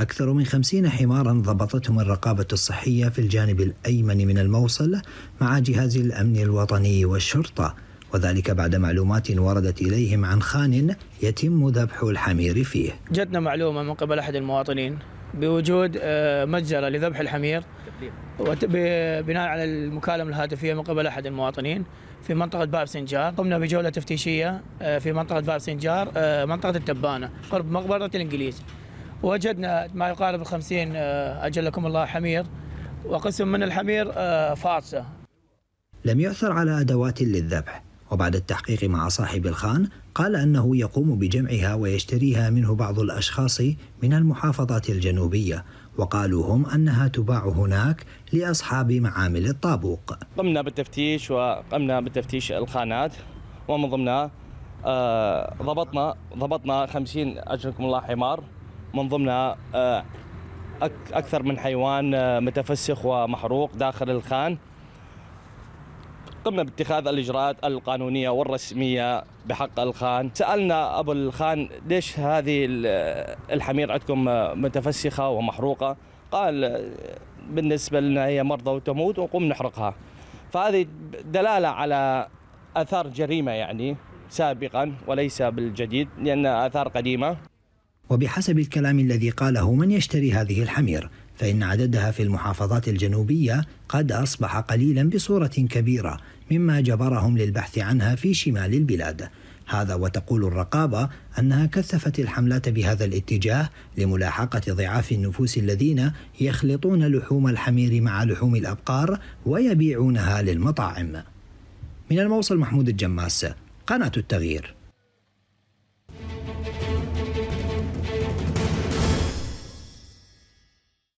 أكثر من خمسين حمارا ضبطتهم الرقابة الصحية في الجانب الأيمن من الموصل مع جهاز الأمن الوطني والشرطة وذلك بعد معلومات وردت إليهم عن خان يتم ذبح الحمير فيه جدنا معلومة من قبل أحد المواطنين بوجود مجزرة آه، لذبح الحمير بناء على المكالمة الهاتفية من قبل أحد المواطنين في منطقة باب سنجار قمنا بجولة تفتيشية آه، في منطقة باب سنجار آه، منطقة التبانة قرب مقبرة الإنجليز وجدنا ما يقارب الخمسين آه، أجلكم الله حمير وقسم من الحمير آه، فارسة لم يعثر على أدوات للذبح وبعد التحقيق مع صاحب الخان قال أنه يقوم بجمعها ويشتريها منه بعض الأشخاص من المحافظات الجنوبية وقالوا هم أنها تباع هناك لأصحاب معامل الطابوق قمنا بالتفتيش وقمنا بالتفتيش الخانات ومن ضمنها آه، ضبطنا ضبطنا 50 أجركم الله حمار من ضمنها آه، أكثر من حيوان آه، متفسخ ومحروق داخل الخان قمنا باتخاذ الإجراءات القانونية والرسمية بحق الخان سألنا أبو الخان ليش هذه الحمير عندكم آه، متفسخة ومحروقة قال بالنسبة لنا هي مرضى وتموت ونقوم نحرقها فهذه دلالة على آثار جريمة يعني سابقا وليس بالجديد لأن آثار قديمة وبحسب الكلام الذي قاله من يشتري هذه الحمير فإن عددها في المحافظات الجنوبية قد أصبح قليلا بصورة كبيرة مما جبرهم للبحث عنها في شمال البلاد هذا وتقول الرقابة أنها كثفت الحملات بهذا الاتجاه لملاحقة ضعاف النفوس الذين يخلطون لحوم الحمير مع لحوم الأبقار ويبيعونها للمطاعم من الموصل محمود الجماس قناة التغيير